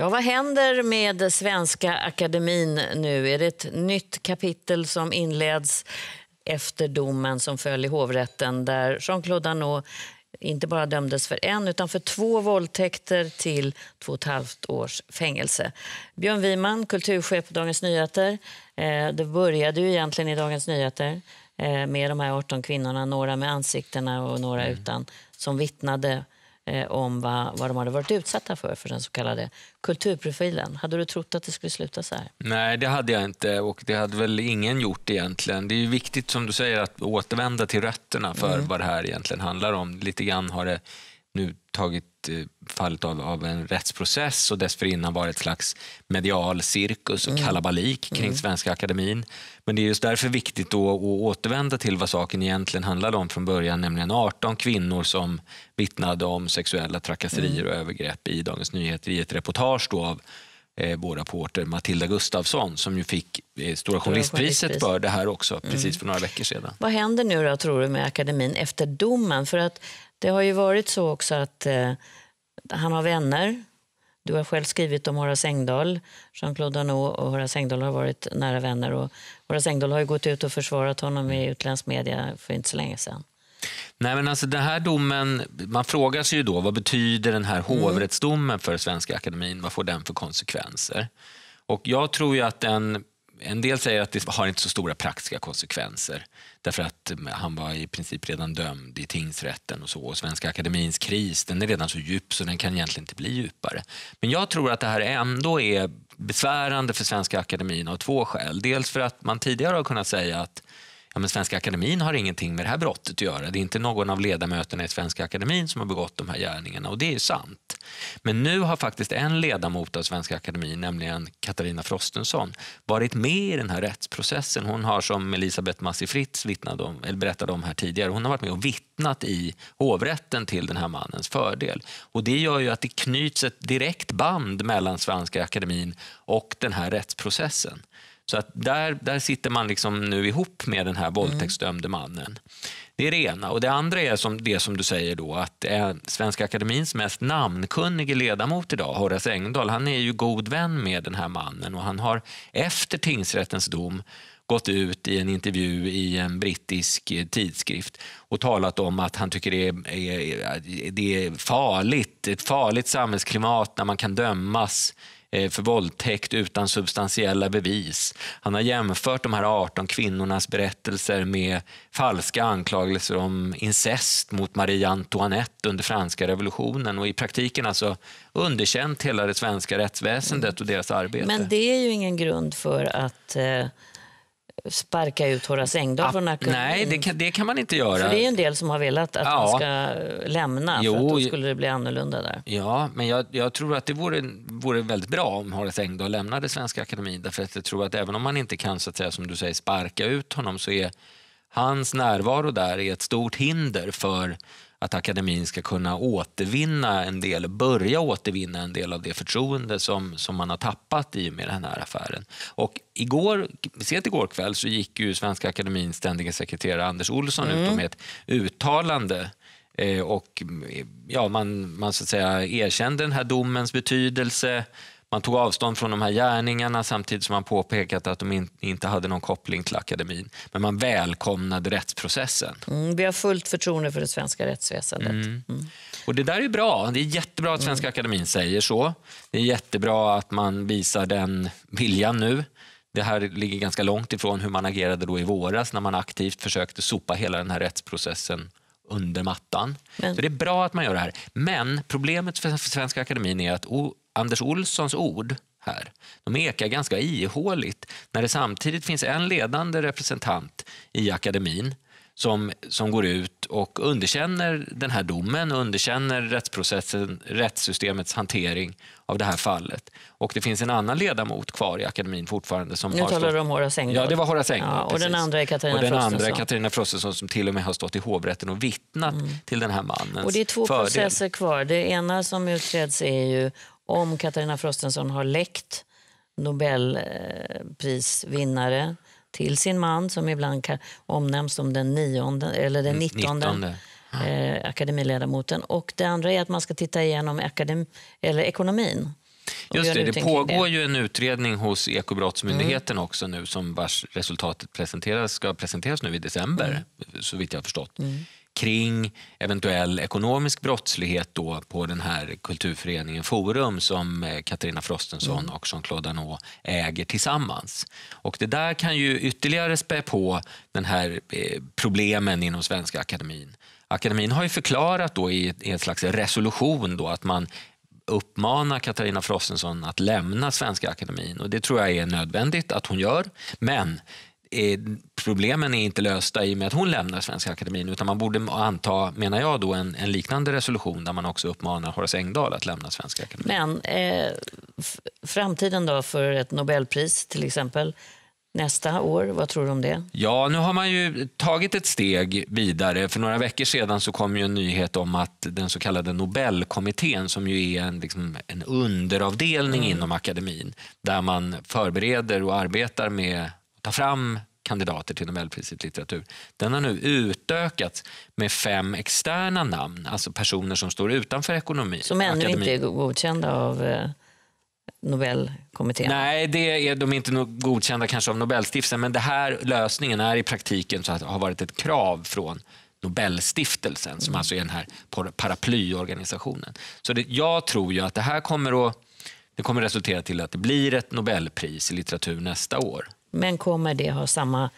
Ja, vad händer med Svenska Akademin nu? Är det ett nytt kapitel som inleds efter domen som föll i hovrätten där Jean-Claude Arnault inte bara dömdes för en utan för två våldtäkter till två och halvt års fängelse. Björn Wiman, kulturchef på Dagens Nyheter. Eh, det började ju egentligen i Dagens Nyheter eh, med de här 18 kvinnorna, några med ansiktena och några mm. utan, som vittnade Eh, om vad, vad de hade varit utsatta för, för den så kallade kulturprofilen. Hade du trott att det skulle sluta så här? Nej, det hade jag inte och det hade väl ingen gjort egentligen. Det är viktigt som du säger att återvända till rötterna för mm. vad det här egentligen handlar om. Lite grann har det nu tagit eh, fallet av, av en rättsprocess och dessförinnan varit ett slags medial cirkus och mm. kalabalik kring mm. Svenska Akademin. Men det är just därför viktigt då att återvända till vad saken egentligen handlade om från början, nämligen 18 kvinnor som vittnade om sexuella trakasserier mm. och övergrepp i Dagens Nyheter i ett reportage då av eh, vår reporter Matilda Gustafsson som ju fick eh, Stora journalistpriset för det här också mm. precis för några veckor sedan. Vad händer nu då tror du med akademin efter domen? För att det har ju varit så också att eh, han har vänner. Du har själv skrivit om Horace Engdahl. Jean-Claude och Horace Engdahl har varit nära vänner. Och Horace Engdahl har ju gått ut och försvarat honom i utländsk media för inte så länge sedan. Nej, men alltså den här domen, man frågar sig ju då vad betyder den här mm. hovrättsdomen för Svenska Akademin? Vad får den för konsekvenser? Och jag tror ju att den en del säger att det har inte så stora praktiska konsekvenser därför att eh, han var i princip redan dömd i tingsrätten och så. Och Svenska Akademins kris den är redan så djup så den kan egentligen inte bli djupare. Men jag tror att det här ändå är besvärande för Svenska Akademin av två skäl. Dels för att man tidigare har kunnat säga att ja, men Svenska Akademin har ingenting med det här brottet att göra. Det är inte någon av ledamöterna i Svenska Akademin som har begått de här gärningarna och det är ju sant. Men nu har faktiskt en ledamot av Svenska Akademin, nämligen Katarina Frostenson, varit med i den här rättsprocessen. Hon har, som Elisabeth Massi vittnade om, eller berättade om här tidigare, hon har varit med och vittnat i hovrätten till den här mannens fördel. Och det gör ju att det knyts ett direkt band mellan Svenska Akademin och den här rättsprocessen. Så att där, där sitter man liksom nu ihop med den här mm. våldtäktsdömde mannen. Det är det ena. Och det andra är som, det som du säger då, att eh, Svenska Akademins mest namnkunnige ledamot idag, Horace Engdahl, han är ju god vän med den här mannen och han har efter tingsrättens dom gått ut i en intervju i en brittisk eh, tidskrift och talat om att han tycker det är, eh, det är farligt, ett farligt samhällsklimat när man kan dömas eh, för våldtäkt utan substantiella bevis. Han har jämfört de här 18 kvinnornas berättelser med falska anklagelser om incest mot Marie Antoinette under franska revolutionen och i praktiken alltså underkänt hela det svenska rättsväsendet och deras mm. arbete. Men det är ju ingen grund för att sparka ut Horace Engdahl ah, från akademin. Nej, det kan, det kan, man inte göra. För det är ju en del som har velat att ja. man ska lämna, jo, för att då skulle det bli annorlunda där. Ja, men jag, jag tror att det vore, vore väldigt bra om Horace Engdahl lämnade Svenska Akademin, därför att jag tror att även om man inte kan, så att säga, som du säger, sparka ut honom, så är hans närvaro där är ett stort hinder för att akademin ska kunna återvinna en del, börja återvinna en del av det förtroende som, som man har tappat i och med den här affären. Och igår, sent igår kväll så gick ju Svenska Akademins ständige sekreterare Anders Olsson mm. ut med ett uttalande eh, och ja, man, man så att säga erkände den här domens betydelse man tog avstånd från de här gärningarna samtidigt som man påpekat att de in, inte hade någon koppling till akademin. Men man välkomnade rättsprocessen. Mm, vi har fullt förtroende för det svenska rättsväsendet. Mm. mm. Och det där är bra. Det är jättebra att Svenska mm. Akademin säger så. Det är jättebra att man visar den viljan nu. Det här ligger ganska långt ifrån hur man agerade då i våras när man aktivt försökte sopa hela den här rättsprocessen under mattan. Men. Så det är bra att man gör det här. Men problemet för Svenska Akademin är att Anders Olssons ord här, de ekar ganska ihåligt när det samtidigt finns en ledande representant i akademin som, som går ut och underkänner den här domen och underkänner rättsprocessen, rättssystemets hantering av det här fallet. Och det finns en annan ledamot kvar i akademin fortfarande. Som nu har talar stått... du om Horace Engdahl. Ja, det var Horace Engdahl. Ja, och den andra är Katarina Frostenson. den andra är Katarina Frostensson som till och med har stått i hovrätten och vittnat mm. till den här mannens Och det är två fördel. processer kvar. Det ena som utreds är ju om Katarina Frostenson har läckt Nobelprisvinnare till sin man som ibland omnämns som den, nionde, eller den 19, mm, Eh, akademiledamoten. Och det andra är att man ska titta igenom akadem, eller ekonomin. Just det, det pågår det. ju en utredning hos Ekobrottsmyndigheten mm. också nu som vars resultatet presenteras, ska presenteras nu i december, mm. så vitt jag har förstått. Mm kring eventuell ekonomisk brottslighet då på den här kulturföreningen Forum som eh, Katarina Frostenson mm. och Jean-Claude Arnault äger tillsammans. Och det där kan ju ytterligare spä på den här eh, problemen inom Svenska Akademin. Akademin har ju förklarat då i en slags resolution då att man uppmana Katarina Frostenson att lämna Svenska Akademin och det tror jag är nödvändigt att hon gör. Men eh, problemen är inte lösta i och med att hon lämnar Svenska Akademien utan man borde anta, menar jag, då, en, en liknande resolution där man också uppmanar Horace Engdahl att lämna Svenska Akademien. Men eh, framtiden då för ett Nobelpris till exempel? nästa år. Vad tror du om det? Ja, nu har man ju tagit ett steg vidare. För några veckor sedan så kom ju en nyhet om att den så kallade Nobelkommittén, som ju är en, liksom, en underavdelning mm. inom akademin, där man förbereder och arbetar med att ta fram kandidater till Nobelpriset i litteratur. Den har nu utökats med fem externa namn, alltså personer som står utanför ekonomi. Som ännu akademin. inte är godkända av eh, Nobelkommittén? Nej, det är de är inte godkända kanske av Nobelstiftelsen, men den här lösningen är i praktiken så att har varit ett krav från Nobelstiftelsen, som mm. alltså är den här paraplyorganisationen. Så det, jag tror ju att det här kommer att det kommer resultera till att det blir ett Nobelpris i litteratur nästa år. Men kommer det ha samma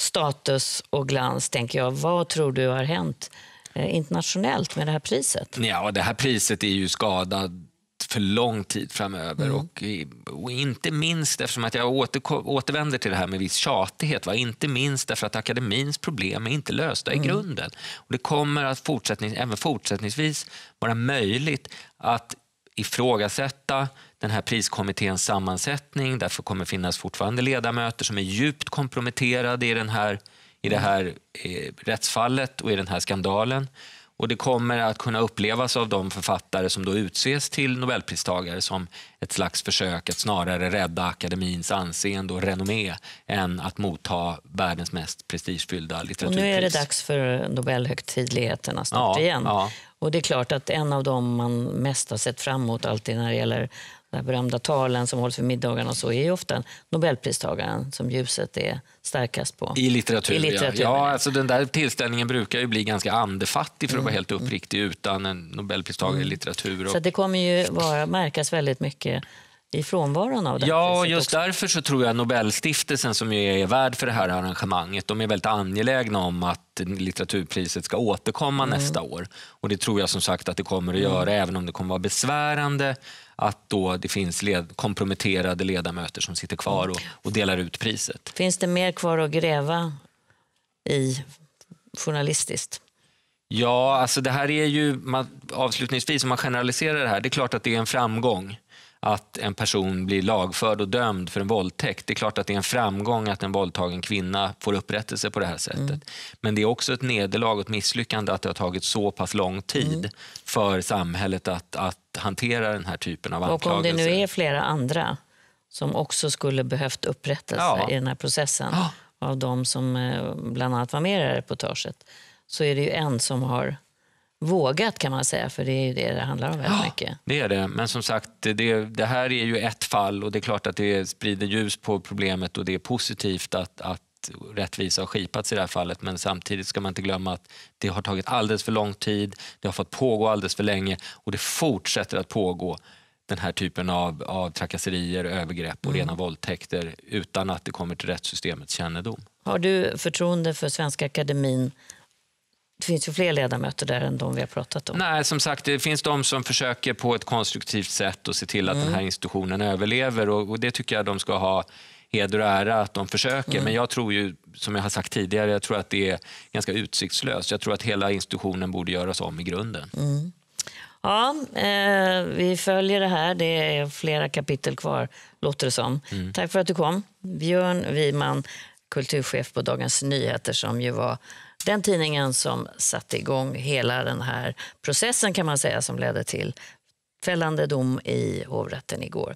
status och glans, tänker jag. Vad tror du har hänt eh, internationellt med det här priset? Ja, det här priset är ju skadat för lång tid framöver. Mm. Och, och, inte minst eftersom att jag åter, återvänder till det här med viss tjatighet. Va? Inte minst därför att akademins problem är inte lösta mm. i grunden. Och det kommer att fortsättning, även fortsättningsvis vara möjligt att ifrågasätta den här priskommitténs sammansättning. Därför kommer finnas fortfarande ledamöter som är djupt komprometterade i, den här, i det här eh, rättsfallet och i den här skandalen. Och det kommer att kunna upplevas av de författare som då utses till nobelpristagare som ett slags försök att snarare rädda akademins anseende och renommé än att motta världens mest prestigefyllda litteraturpris. Och nu är det dags för Nobelhögtidligheterna snart ja, igen. Ja. Och det är klart att en av dem man mest har sett fram emot alltid när det gäller de berömda talen som hålls vid middagarna och så är ju ofta Nobelpristagaren som ljuset är starkast på. I litteratur, I litteratur ja. ja. Alltså den där tillställningen brukar ju bli ganska andefattig för att mm. vara helt uppriktig utan en Nobelpristagare mm. i litteratur. Mm. Och... Så det kommer ju vara, märkas väldigt mycket i frånvaron av det. Ja, just också. därför så tror jag Nobelstiftelsen som är värd för det här arrangemanget, de är väldigt angelägna om att litteraturpriset ska återkomma mm. nästa år. Och det tror jag som sagt att det kommer att göra, mm. även om det kommer att vara besvärande att då det finns led komprometterade ledamöter som sitter kvar mm. och, och delar ut priset. Finns det mer kvar att gräva i journalistiskt? Ja, alltså det här är ju, man, avslutningsvis om man generaliserar det här, det är klart att det är en framgång att en person blir lagförd och dömd för en våldtäkt. Det är klart att det är en framgång att en våldtagen kvinna får upprättelse på det här sättet. Mm. Men det är också ett nederlag och ett misslyckande att det har tagit så pass lång tid mm. för samhället att, att hantera den här typen av anklagelser. Och om det nu är flera andra som också skulle behövt upprättelse ja. i den här processen ja. av de som eh, bland annat var med i reportaget så är det ju en som har vågat kan man säga, för det är ju det det handlar om väldigt ja, mycket. Det är det, men som sagt, det, det, här är ju ett fall och det är klart att det sprider ljus på problemet och det är positivt att, att rättvisa har skipats i det här fallet men samtidigt ska man inte glömma att det har tagit alldeles för lång tid, det har fått pågå alldeles för länge och det fortsätter att pågå den här typen av, av trakasserier, övergrepp och mm. rena våldtäkter utan att det kommer till rättssystemets kännedom. Har du förtroende för Svenska Akademin det finns ju fler ledamöter där än de vi har pratat om. Nej, som sagt, det finns de som försöker på ett konstruktivt sätt och se till att mm. den här mm. institutionen överlever och, och, det tycker jag de ska ha heder och ära att de försöker. Mm. Men jag tror ju, som jag har sagt tidigare, jag tror att det är ganska utsiktslöst. Jag tror att hela institutionen borde göras om i grunden. Mm. Ja, eh, vi följer det här. Det är flera kapitel kvar, låter det som. Mm. Tack för att du kom. Björn Wiman, kulturchef på Dagens Nyheter som ju var den tidningen som satte igång hela den här processen kan man säga som ledde till fällande dom i hovrätten igår.